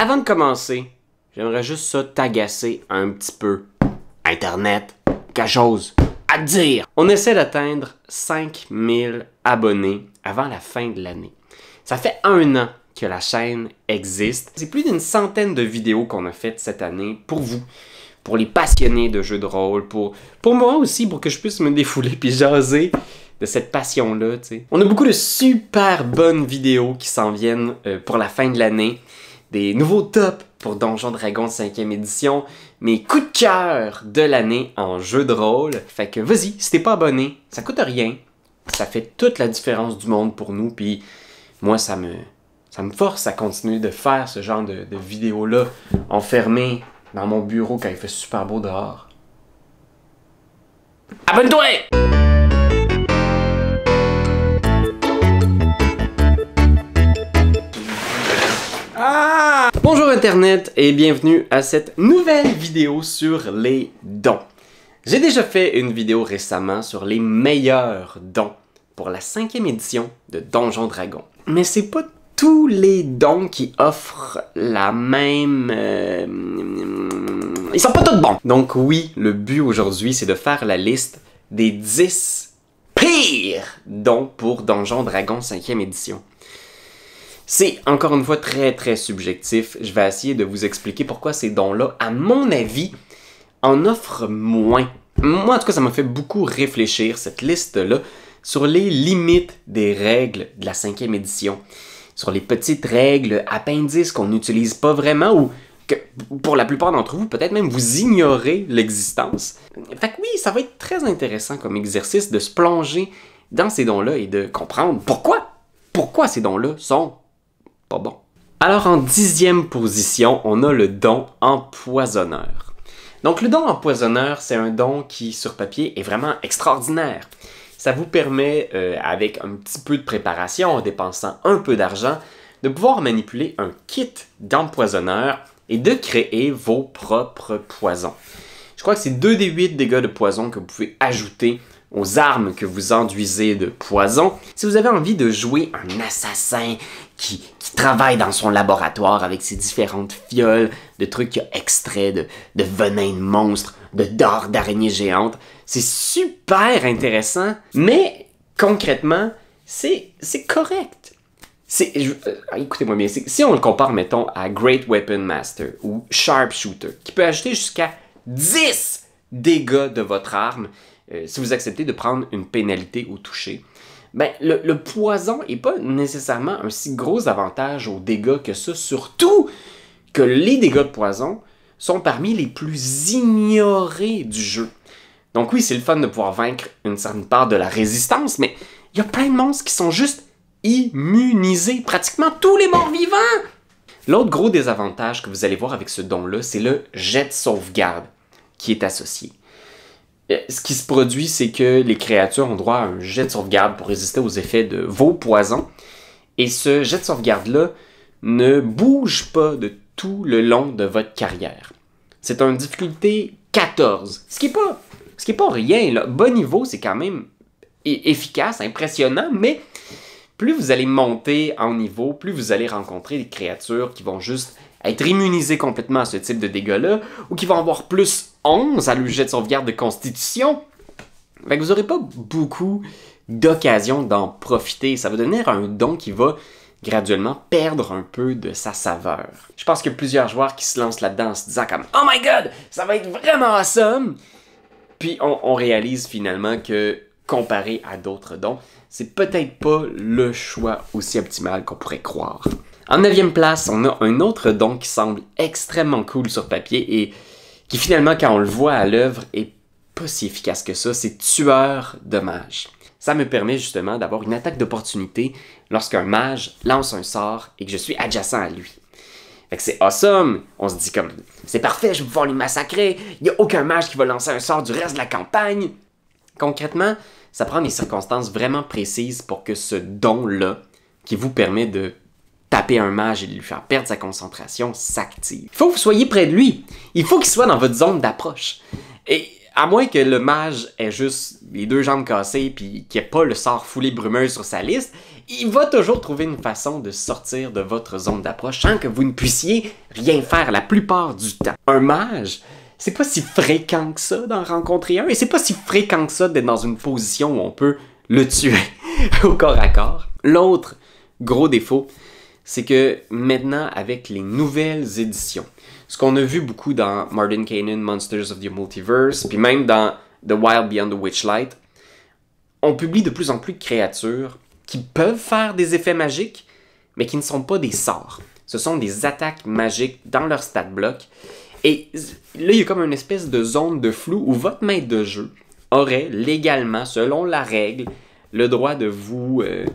Avant de commencer, j'aimerais juste ça t'agacer un petit peu. Internet, quelque chose à dire. On essaie d'atteindre 5000 abonnés avant la fin de l'année. Ça fait un an que la chaîne existe. C'est plus d'une centaine de vidéos qu'on a faites cette année pour vous, pour les passionnés de jeux de rôle, pour, pour moi aussi, pour que je puisse me défouler puis jaser de cette passion-là, On a beaucoup de super bonnes vidéos qui s'en viennent euh, pour la fin de l'année des nouveaux tops pour Donjon Dragon 5e édition, mes coups de cœur de l'année en jeu de rôle. Fait que vas-y, si t'es pas abonné, ça coûte rien. Ça fait toute la différence du monde pour nous, puis moi ça me ça me force à continuer de faire ce genre de, de vidéos-là, enfermé dans mon bureau quand il fait super beau dehors. Abonne-toi! Bonjour Internet et bienvenue à cette nouvelle vidéo sur les dons. J'ai déjà fait une vidéo récemment sur les meilleurs dons pour la cinquième édition de Donjon Dragon. Mais c'est pas tous les dons qui offrent la même... Euh, ils sont pas tous bons. Donc oui, le but aujourd'hui c'est de faire la liste des 10 pires dons pour Donjon Dragon 5e édition. C'est encore une fois très très subjectif. Je vais essayer de vous expliquer pourquoi ces dons-là, à mon avis, en offrent moins. Moi, en tout cas, ça m'a fait beaucoup réfléchir, cette liste-là, sur les limites des règles de la cinquième édition. Sur les petites règles, appendices qu'on n'utilise pas vraiment ou que pour la plupart d'entre vous, peut-être même vous ignorez l'existence. Fait que oui, ça va être très intéressant comme exercice de se plonger dans ces dons-là et de comprendre pourquoi, pourquoi ces dons-là sont pas bon. Alors en dixième position, on a le don empoisonneur. Donc le don empoisonneur, c'est un don qui sur papier est vraiment extraordinaire. Ça vous permet, euh, avec un petit peu de préparation, en dépensant un peu d'argent, de pouvoir manipuler un kit d'empoisonneur et de créer vos propres poisons. Je crois que c'est deux des 8 dégâts de poison que vous pouvez ajouter aux armes que vous enduisez de poison. Si vous avez envie de jouer un assassin qui, travaille dans son laboratoire avec ses différentes fioles de trucs qu'il a extraits, de, de venin de monstres, de dards d'araignées géantes. C'est super intéressant, mais concrètement, c'est correct. Euh, écoutez-moi bien, si on le compare, mettons, à Great Weapon Master ou Sharpshooter, qui peut acheter jusqu'à 10 dégâts de votre arme euh, si vous acceptez de prendre une pénalité au toucher ben, le, poison n'est pas nécessairement un si gros avantage aux dégâts que ça, surtout que les dégâts de poison sont parmi les plus ignorés du jeu. Donc oui, c'est le fun de pouvoir vaincre une certaine part de la résistance, mais il y a plein de monstres qui sont juste immunisés, pratiquement tous les morts vivants. L'autre gros désavantage que vous allez voir avec ce don-là, c'est le jet de sauvegarde qui est associé. Euh, ce qui se produit, c'est que les créatures ont droit à un jet de sauvegarde pour résister aux effets de vos poisons. Et ce jet de sauvegarde-là ne bouge pas de tout le long de votre carrière. C'est une difficulté 14, ce qui n'est pas, rien. Bon niveau, c'est quand même e, efficace, impressionnant, mais plus vous allez monter en niveau, plus vous allez rencontrer des créatures qui vont juste être immunisées complètement à ce type de dégâts-là, ou qui vont avoir plus 11 à l'objet de sauvegarde de constitution. vous n'aurez pas beaucoup d'occasion d'en profiter. Ça va devenir un don qui va graduellement perdre un peu de sa saveur. Je pense que plusieurs joueurs qui se lancent là-dedans en se disant comme « Oh my god, ça va être vraiment awesome! » Puis on, on réalise finalement que comparé à d'autres dons, c'est peut-être pas le choix aussi optimal qu'on pourrait croire. En neuvième place, on a un autre don qui semble extrêmement cool sur papier et qui finalement, quand on le voit à l'œuvre, est pas si efficace que ça. C'est tueur de mage. Ça me permet justement d'avoir une attaque d'opportunité lorsqu'un mage lance un sort et que je suis adjacent à lui. Fait que c'est awesome! On se dit comme, c'est parfait, je vais pouvoir les massacrer, il n'y a aucun mage qui va lancer un sort du reste de la campagne! Concrètement, ça prend des circonstances vraiment précises pour que ce don-là, qui vous permet de taper un mage et lui faire perdre sa concentration s'active. Il faut que vous soyez près de lui. Il faut qu'il soit dans votre zone d'approche. Et à moins que le mage ait juste les deux jambes cassées puis qu'il n'ait pas le sort foulé brumeux sur sa liste, il va toujours trouver une façon de sortir de votre zone d'approche sans que vous ne puissiez rien faire la plupart du temps. Un mage, c'est pas si fréquent que ça d'en rencontrer un et c'est pas si fréquent que ça d'être dans une position où on peut le tuer au corps à corps. L'autre gros défaut, c'est que maintenant, avec les nouvelles éditions, ce qu'on a vu beaucoup dans Martin Kanan, Monsters of the Multiverse, puis même dans The Wild Beyond the Witchlight, on publie de plus en plus de créatures qui peuvent faire des effets magiques, mais qui ne sont pas des sorts. Ce sont des attaques magiques dans leur stat block. Et là, il y a comme une espèce de zone de flou où votre maître de jeu aurait légalement, selon la règle, le droit de vous, euh,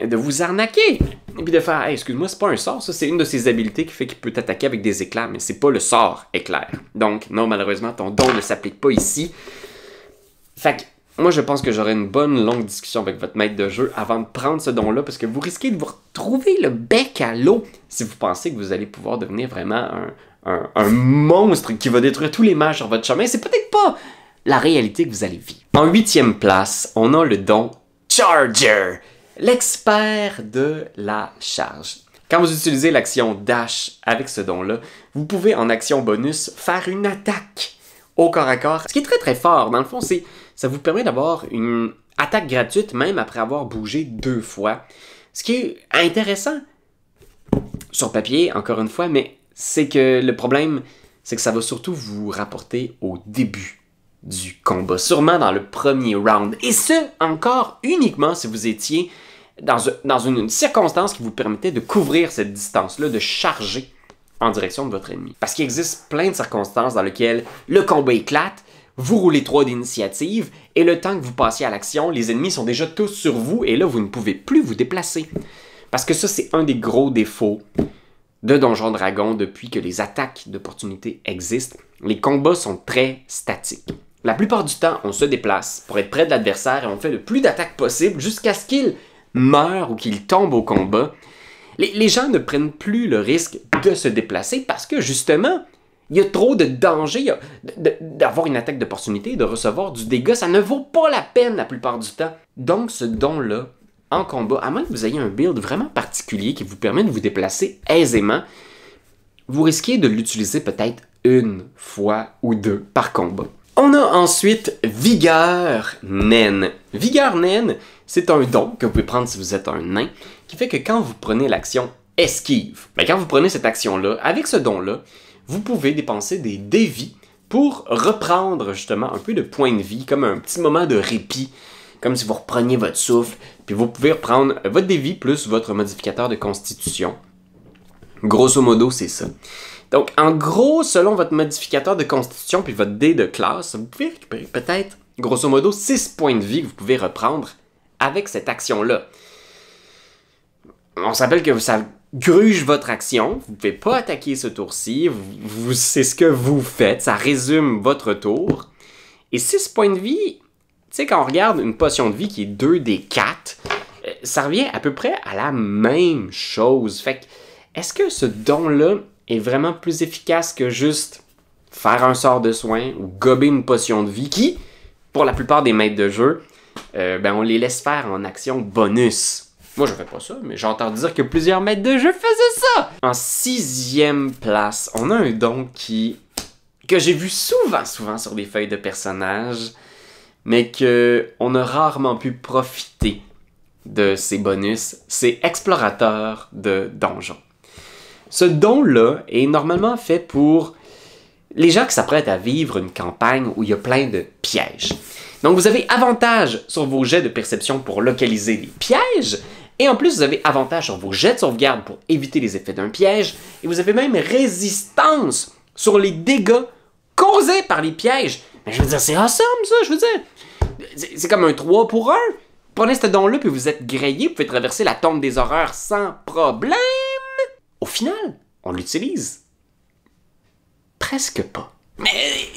de vous arnaquer et puis de faire, excuse-moi, c'est pas un sort, ça, c'est une de ses habiletés qui fait qu'il peut t'attaquer avec des éclats, mais c'est pas le sort éclair. Donc, non, malheureusement, ton don ne s'applique pas ici. Fait que, moi, je pense que j'aurai une bonne longue discussion avec votre maître de jeu avant de prendre ce don-là, parce que vous risquez de vous retrouver le bec à l'eau si vous pensez que vous allez pouvoir devenir vraiment un, un monstre qui va détruire tous les mages sur votre chemin. C'est peut-être pas la réalité que vous allez vivre. En huitième place, on a le don Charger l'expert de la charge. Quand vous utilisez l'action dash avec ce don-là, vous pouvez en action bonus faire une attaque au corps à corps, ce qui est très très fort. Dans le fond, c'est ça vous permet d'avoir une attaque gratuite même après avoir bougé deux fois, ce qui est intéressant sur papier encore une fois, mais c'est que le problème, c'est que ça va surtout vous rapporter au début du combat, sûrement dans le premier round, et ce encore uniquement si vous étiez dans, une, circonstance qui vous permettait de couvrir cette distance-là, de charger en direction de votre ennemi. Parce qu'il existe plein de circonstances dans lesquelles le combat éclate, vous roulez trois d'initiative, et le temps que vous passiez à l'action, les ennemis sont déjà tous sur vous, et là, vous ne pouvez plus vous déplacer. Parce que ça, c'est un des gros défauts de Donjon Dragons depuis que les attaques d'opportunité existent. Les combats sont très statiques. La plupart du temps, on se déplace pour être près de l'adversaire et on fait le plus d'attaques possible jusqu'à ce qu'il meurt ou qu'il tombe au combat, les, gens ne prennent plus le risque de se déplacer parce que justement, il y a trop de danger d'avoir une attaque d'opportunité, de recevoir du dégât. Ça ne vaut pas la peine la plupart du temps. Donc ce don-là, en combat, à moins que vous ayez un build vraiment particulier qui vous permet de vous déplacer aisément, vous risquez de l'utiliser peut-être une fois ou deux par combat. On a ensuite Vigueur Naine. Vigueur Naine, c'est un don que vous pouvez prendre si vous êtes un nain, qui fait que quand vous prenez l'action Esquive, mais ben, quand vous prenez cette action-là, avec ce don-là, vous pouvez dépenser des dévis pour reprendre justement un peu de points de vie, comme un petit moment de répit, comme si vous repreniez votre souffle, puis vous pouvez reprendre votre dévis plus votre modificateur de constitution. Grosso modo, c'est ça. Donc, en gros, selon votre modificateur de constitution puis votre dé de classe, vous pouvez récupérer peut-être, grosso modo, 6 points de vie que vous pouvez reprendre avec cette action-là. On s'appelle que ça gruge votre action, vous ne pouvez pas attaquer ce tour-ci, c'est ce que vous faites, ça résume votre tour. Et 6 points de vie, tu sais, quand on regarde une potion de vie qui est 2 des 4, euh, ça revient à peu près à la même chose. Fait est-ce que ce don-là est vraiment plus efficace que juste faire un sort de soin ou gober une potion de vie qui, pour la plupart des maîtres de jeu, euh, ben on les laisse faire en action bonus. Moi, je fais pas ça, mais j'ai entendu dire que plusieurs maîtres de jeu faisaient ça! En sixième place, on a un don qui... que j'ai vu souvent, souvent sur des feuilles de personnages, mais que on a rarement pu profiter de ces bonus, c'est Explorateur de donjons. Ce don-là est normalement fait pour les gens qui s'apprêtent à vivre une campagne où il y a plein de pièges. Donc vous avez avantage sur vos jets de perception pour localiser les pièges, et en plus vous avez avantage sur vos jets de sauvegarde pour éviter les effets d'un piège, et vous avez même résistance sur les dégâts causés par les pièges. Mais je veux dire, c'est awesome ça, je veux dire. C'est comme un 3 pour 1. Prenez ce don-là, puis vous êtes grillé, vous pouvez traverser la tombe des horreurs sans problème au final, on l'utilise presque pas. Mais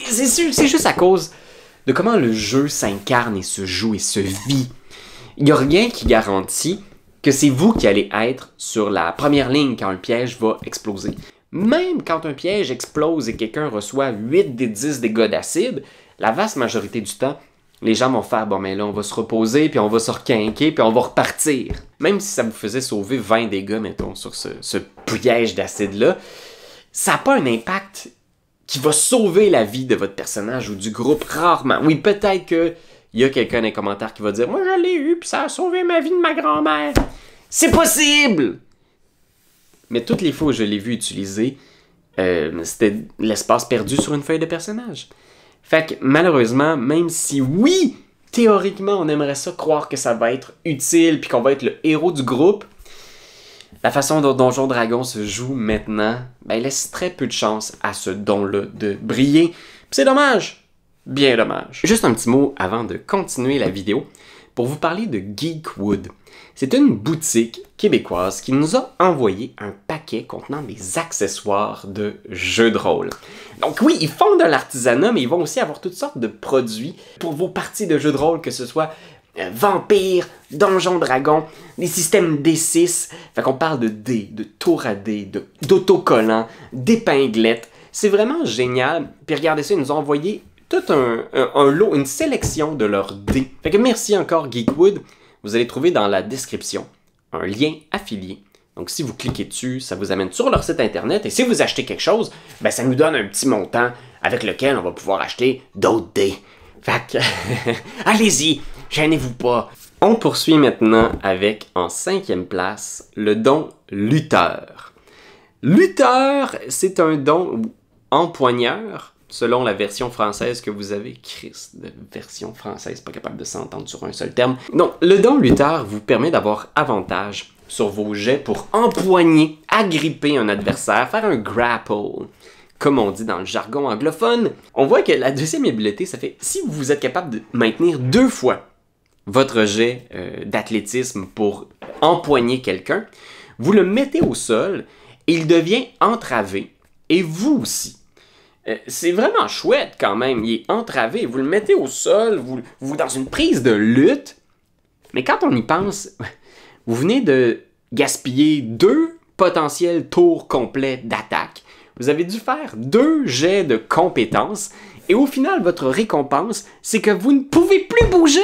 c'est, c'est juste à cause de comment le jeu s'incarne et se joue et se vit. Il n'y a rien qui garantit que c'est vous qui allez être sur la première ligne quand un piège va exploser. Même quand un piège explose et quelqu'un reçoit 8 des 10 dégâts d'acide, la vaste majorité du temps, les gens vont faire ah, bon mais là on va se reposer puis on va se requinquer puis on va repartir. Même si ça vous faisait sauver 20 dégâts mettons sur ce, ce piège d'acide là, ça n'a pas un impact qui va sauver la vie de votre personnage ou du groupe rarement. Oui, peut-être que il y a quelqu'un dans les commentaires qui va dire moi je l'ai eu puis ça a sauvé ma vie de ma grand-mère. C'est possible. Mais toutes les fois où je l'ai vu utiliser, euh, c'était l'espace perdu sur une feuille de personnage. Fait que malheureusement, même si oui, théoriquement, on aimerait ça croire que ça va être utile puis qu'on va être le héros du groupe, la façon dont Donjon Dragon se joue maintenant, ben, laisse très peu de chance à ce don-là de briller. C'est dommage. Bien dommage. Juste un petit mot avant de continuer la vidéo pour vous parler de Geekwood. C'est une boutique québécoise qui nous a envoyé un paquet contenant des accessoires de jeux de rôle. Donc oui, ils font de l'artisanat, mais ils vont aussi avoir toutes sortes de produits pour vos parties de jeux de rôle, que ce soit euh, vampire, donjon dragon, des systèmes D6. Fait qu'on parle de dés, de tour à dés, d'autocollants, d'épinglettes. C'est vraiment génial. Puis regardez ça, ils nous ont envoyé tout un, un lot, une sélection de leurs dés. Fait que merci encore Geekwood vous allez trouver dans la description un lien affilié. Donc, si vous cliquez dessus, ça vous amène sur leur site internet. Et si vous achetez quelque chose, ben, ça nous donne un petit montant avec lequel on va pouvoir acheter d'autres dés. Fait que, allez-y, gênez-vous pas. On poursuit maintenant avec, en cinquième place, le don lutteur. Lutteur, c'est un don empoigneur selon la version française que vous avez, Christ, La version française, pas capable de s'entendre sur un seul terme. Donc, le don lutteur vous permet d'avoir avantage sur vos jets pour empoigner, agripper un adversaire, faire un grapple. Comme on dit dans le jargon anglophone, on voit que la deuxième habileté, ça fait si vous êtes capable de maintenir deux fois votre jet euh, d'athlétisme pour empoigner quelqu'un, vous le mettez au sol, il devient entravé, et vous aussi euh, c'est vraiment chouette quand même. Il est entravé. Vous le mettez au sol, vous, vous dans une prise de lutte. Mais quand on y pense, vous venez de gaspiller deux potentiels tours complets d'attaque. Vous avez dû faire deux jets de compétences. Et au final, votre récompense, c'est que vous ne pouvez plus bouger.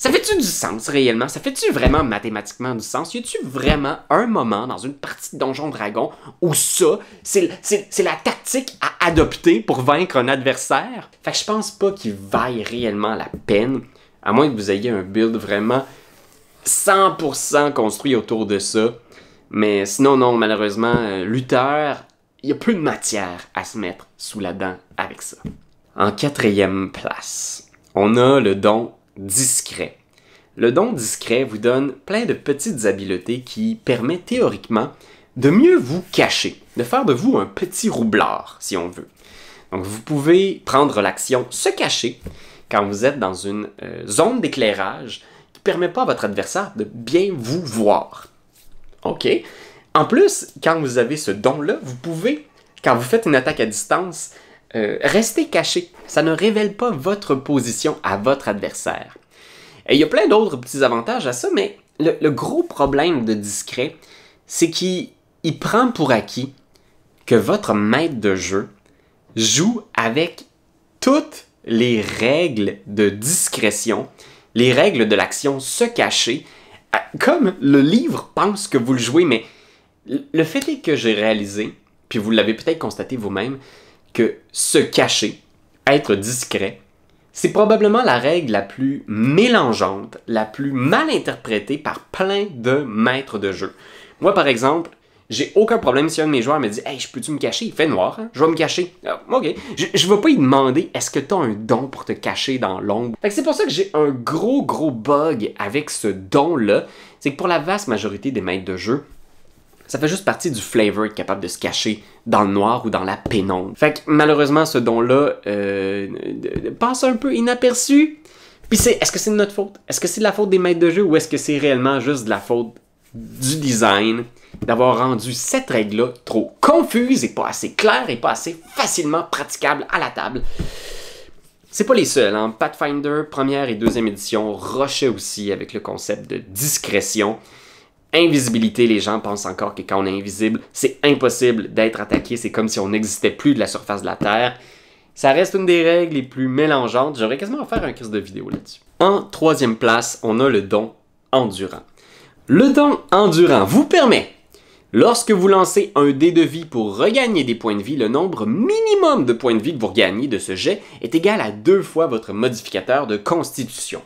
Ça fait-tu du sens réellement? Ça fait-tu vraiment mathématiquement du sens? Y a-tu vraiment un moment dans une partie de Donjon Dragon où ça, c'est la tactique à adopter pour vaincre un adversaire? Fait que je pense pas qu'il vaille réellement la peine, à moins que vous ayez un build vraiment 100% construit autour de ça. Mais sinon, non, malheureusement, euh, lutteur, il y a peu de matière à se mettre sous la dent avec ça. En quatrième place, on a le don discret. Le don discret vous donne plein de petites habiletés qui permettent théoriquement de mieux vous cacher, de faire de vous un petit roublard, si on veut. Donc vous pouvez prendre l'action se cacher quand vous êtes dans une euh, zone d'éclairage qui ne permet pas à votre adversaire de bien vous voir. OK? En plus, quand vous avez ce don-là, vous pouvez, quand vous faites une attaque à distance, euh, restez caché. Ça ne révèle pas votre position à votre adversaire. Et il y a plein d'autres petits avantages à ça, mais le, gros problème de discret, c'est qu'il prend pour acquis que votre maître de jeu joue avec toutes les règles de discrétion, les règles de l'action se cacher, ah, comme le livre pense que vous le jouez, mais le fait est que j'ai réalisé, puis vous l'avez peut-être constaté vous-même, se cacher, être discret, c'est probablement la règle la plus mélangeante, la plus mal interprétée par plein de maîtres de jeu. Moi, par exemple, j'ai aucun problème si un de mes joueurs me dit Hey, je peux-tu me cacher Il fait noir, hein? je vais me cacher. Ah, ok. Je, ne vais pas lui demander Est-ce que tu as un don pour te cacher dans l'ombre c'est pour ça que j'ai un gros, gros bug avec ce don-là. C'est que pour la vaste majorité des maîtres de jeu, ça fait juste partie du flavor capable de se cacher dans le noir ou dans la pénombre. Fait que malheureusement, ce don-là euh, passe un peu inaperçu. Puis c'est, est-ce que c'est de notre faute? Est-ce que c'est de la faute des maîtres de jeu ou est-ce que c'est réellement juste de la faute du design d'avoir rendu cette règle-là trop confuse et pas assez claire et pas assez facilement praticable à la table? C'est pas les seuls, en hein. Pathfinder, première et deuxième édition, rochait aussi avec le concept de discrétion invisibilité, les gens pensent encore que quand on est invisible, c'est impossible d'être attaqué, c'est comme si on n'existait plus de la surface de la Terre. Ça reste une des règles les plus mélangeantes, j'aurais quasiment à faire un crise de vidéo là-dessus. En troisième place, on a le don endurant. Le don endurant vous permet, lorsque vous lancez un dé de vie pour regagner des points de vie, le nombre minimum de points de vie que vous regagnez de ce jet est égal à deux fois votre modificateur de constitution.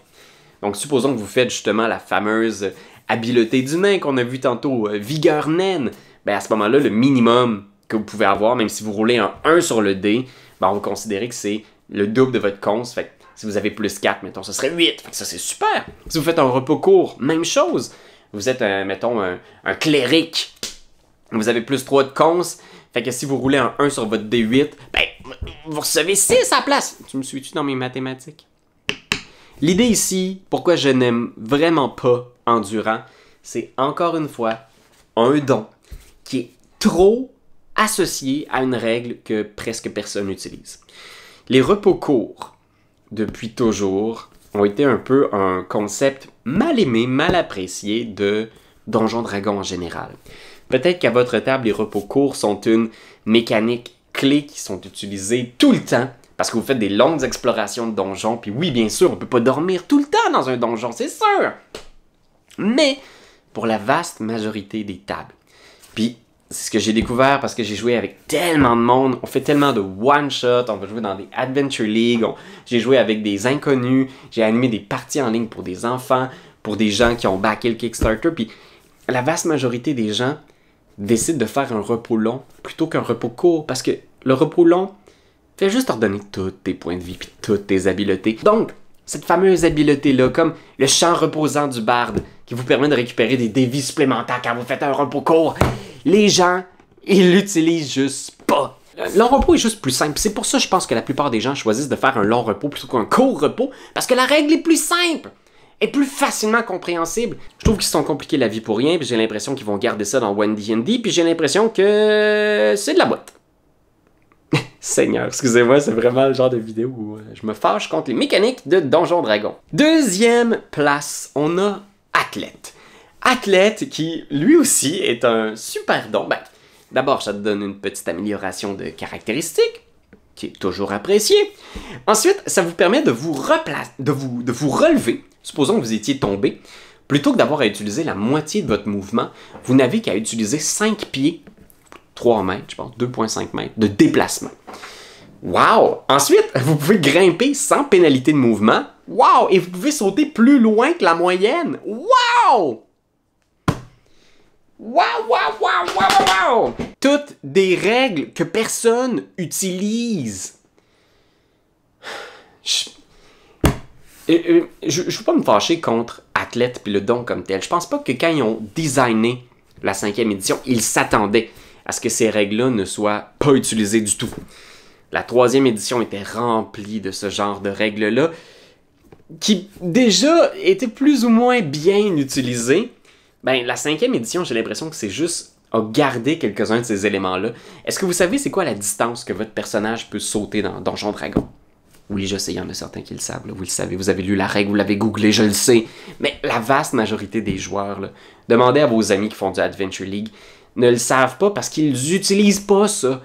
Donc supposons que vous faites justement la fameuse habileté d'humain qu'on a vu tantôt, euh, vigueur naine, ben à ce moment-là, le minimum que vous pouvez avoir, même si vous roulez un 1 sur le dé, ben on va que c'est le double de votre cons. Fait si vous avez plus 4, mettons, ce serait 8. ça, c'est super. Si vous faites un repos court, même chose. Vous êtes, un, mettons, un, un cléric. Vous avez plus 3 de cons. Fait que si vous roulez un 1 sur votre D8, ben, vous recevez 6 à la place. Tu me suis-tu dans mes mathématiques? L'idée ici, pourquoi je n'aime vraiment pas endurant, c'est encore une fois un don qui est trop associé à une règle que presque personne n'utilise. Les repos courts, depuis toujours, ont été un peu un concept mal aimé, mal apprécié de Donjons Dragon en général. Peut-être qu'à votre table, les repos courts sont une mécanique clé qui sont utilisées tout le temps parce que vous faites des longues explorations de donjons. Puis oui, bien sûr, on peut pas dormir tout le temps dans un donjon, c'est sûr mais pour la vaste majorité des tables. Puis c'est ce que j'ai découvert parce que j'ai joué avec tellement de monde. On fait tellement de one-shot, on va jouer dans des Adventure League, j'ai joué avec des inconnus, j'ai animé des parties en ligne pour des enfants, pour des gens qui ont backé le Kickstarter. Puis la vaste majorité des gens décident de faire un repos long plutôt qu'un repos court parce que le repos long fait juste ordonner tous tes points de vie puis toutes tes habiletés. Donc, cette fameuse habileté-là, comme le champ reposant du barde, qui vous permet de récupérer des dévis supplémentaires quand vous faites un repos court. Les gens, ils l'utilisent juste pas. Euh, le long repos est juste plus simple. C'est pour ça, je pense que la plupart des gens choisissent de faire un long repos plutôt qu'un court repos, parce que la règle est plus simple et plus facilement compréhensible. Je trouve qu'ils sont compliqués la vie pour rien, puis j'ai l'impression qu'ils vont garder ça dans One D&D, puis j'ai l'impression que c'est de la boîte. Seigneur, excusez-moi, c'est vraiment le genre de vidéo où euh, je me fâche contre les mécaniques de Donjon Dragon. Deuxième place, on a Athlète. Athlète qui, lui aussi, est un super don. Ben, d'abord, ça te donne une petite amélioration de caractéristiques, qui est toujours appréciée. Ensuite, ça vous permet de vous, de vous relever. Supposons que vous étiez tombé. Plutôt que d'avoir à utiliser la moitié de votre mouvement, vous n'avez qu'à utiliser 5 pieds 3 mètres, je pense, 2,5 mètres de déplacement. Wow! Ensuite, vous pouvez grimper sans pénalité de mouvement. Wow! Et vous pouvez sauter plus loin que la moyenne. Wow! Wow, wow, wow, wow, wow! Toutes des règles que personne utilise. Je ne euh, euh, veux pas me fâcher contre athlète et le don comme tel. Je pense pas que quand ils ont designé la cinquième édition, ils s'attendaient à ce que ces règles-là ne soient pas utilisées du tout. La troisième édition était remplie de ce genre de règles-là, qui déjà étaient plus ou moins bien utilisées. Ben, la cinquième édition, j'ai l'impression que c'est juste à garder quelques-uns de ces éléments-là. Est-ce que vous savez c'est quoi la distance que votre personnage peut sauter dans Donjon Dragon? Oui, je sais, il y en a certains qui le savent, vous le savez, vous avez lu la règle, vous l'avez googlé, je le sais. Mais la vaste majorité des joueurs, demandaient demandez à vos amis qui font du Adventure League, ne le savent pas parce qu'ils utilisent pas ça.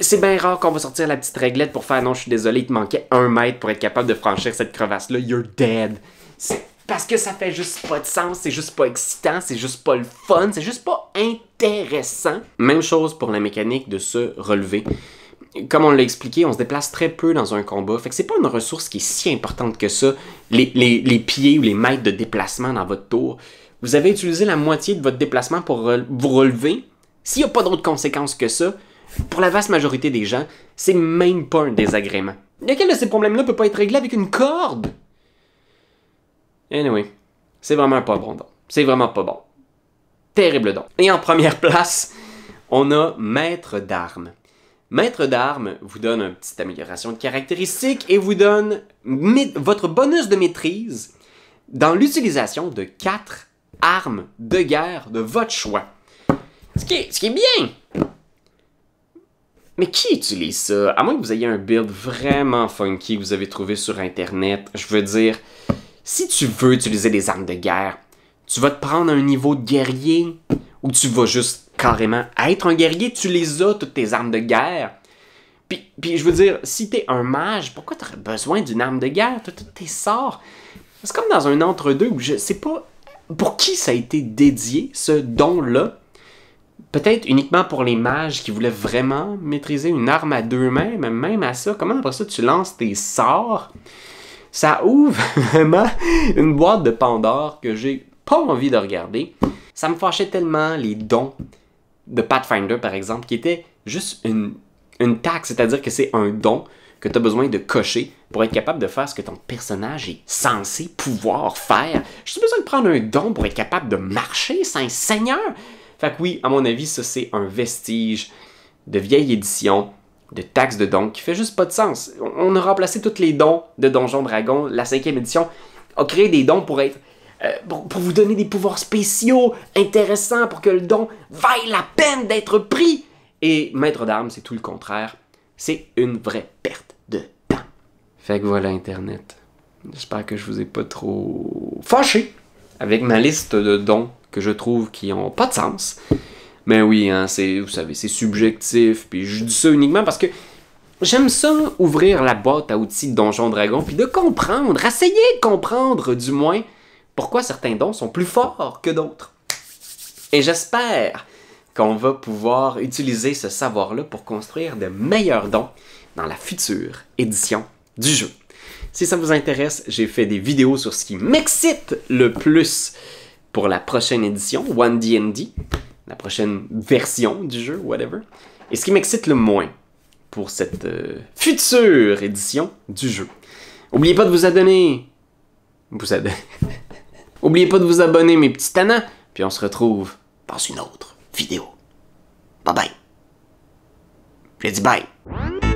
C'est bien rare qu'on va sortir la petite réglette pour faire non, je suis désolé, il te manquait un mètre pour être capable de franchir cette crevasse-là. You're dead. C'est parce que ça fait juste pas de sens, c'est juste pas excitant, c'est juste pas le fun, c'est juste pas intéressant. Même chose pour la mécanique de se relever. Comme on l'a expliqué, on se déplace très peu dans un combat, fait que c'est pas une ressource qui est si importante que ça, les, les pieds ou les mètres de déplacement dans votre tour. Vous avez utilisé la moitié de votre déplacement pour vous relever. S'il n'y a pas d'autres conséquences que ça, pour la vaste majorité des gens, c'est même pas un désagrément. Lequel de ces problèmes-là peut pas être réglé avec une corde? Anyway, c'est vraiment pas bon, donc. C'est vraiment pas bon. Terrible don. Et en première place, on a Maître d'armes. Maître d'armes vous donne une petite amélioration de caractéristiques et vous donne votre bonus de maîtrise dans l'utilisation de quatre armes de guerre de votre choix. Ce qui est, ce qui est bien. Mais qui utilise ça? À moins que vous ayez un build vraiment funky que vous avez trouvé sur Internet, je veux dire, si tu veux utiliser des armes de guerre, tu vas te prendre un niveau de guerrier ou tu vas juste carrément être un guerrier, tu les as, toutes tes armes de guerre. Puis, puis je veux dire, si t'es un mage, pourquoi t'aurais besoin d'une arme de guerre? T'as tous tes sorts. C'est comme dans un entre-deux où je sais pas pour qui ça a été dédié, ce don-là Peut-être uniquement pour les mages qui voulaient vraiment maîtriser une arme à deux mains, mais même à ça, comment après ça tu lances tes sorts Ça ouvre vraiment une boîte de Pandore que j'ai pas envie de regarder. Ça me fâchait tellement les dons de Pathfinder, par exemple, qui étaient juste une, une taxe, c'est-à-dire que c'est un don que tu as besoin de cocher pour être capable de faire ce que ton personnage est censé pouvoir faire. J'ai besoin de prendre un don pour être capable de marcher, Saint Seigneur. Fait que oui, à mon avis, ça c'est un vestige de vieille édition de taxes de dons qui fait juste pas de sens. On a remplacé tous les dons de Donjon Dragon, la cinquième édition, a créé des dons pour être euh, pour, pour, vous donner des pouvoirs spéciaux, intéressants, pour que le don vaille la peine d'être pris. Et Maître d'armes, c'est tout le contraire. C'est une vraie perte de fait que voilà Internet. J'espère que je vous ai pas trop fâché avec ma liste de dons que je trouve qui ont pas de sens. Mais oui, hein, c'est, vous savez, c'est subjectif. Puis je dis ça uniquement parce que j'aime ça ouvrir la boîte à outils de Donjon Dragon puis de comprendre, essayer de comprendre du moins pourquoi certains dons sont plus forts que d'autres. Et j'espère qu'on va pouvoir utiliser ce savoir-là pour construire de meilleurs dons dans la future édition du jeu. Si ça vous intéresse, j'ai fait des vidéos sur ce qui m'excite le plus pour la prochaine édition, One D&D, la prochaine version du jeu, whatever, et ce qui m'excite le moins pour cette euh, future édition du jeu. Oubliez pas de vous abonner. Vous Oubliez pas de vous abonner, mes petits tannants, puis on se retrouve dans une autre vidéo. Bye bye. J'ai dit bye.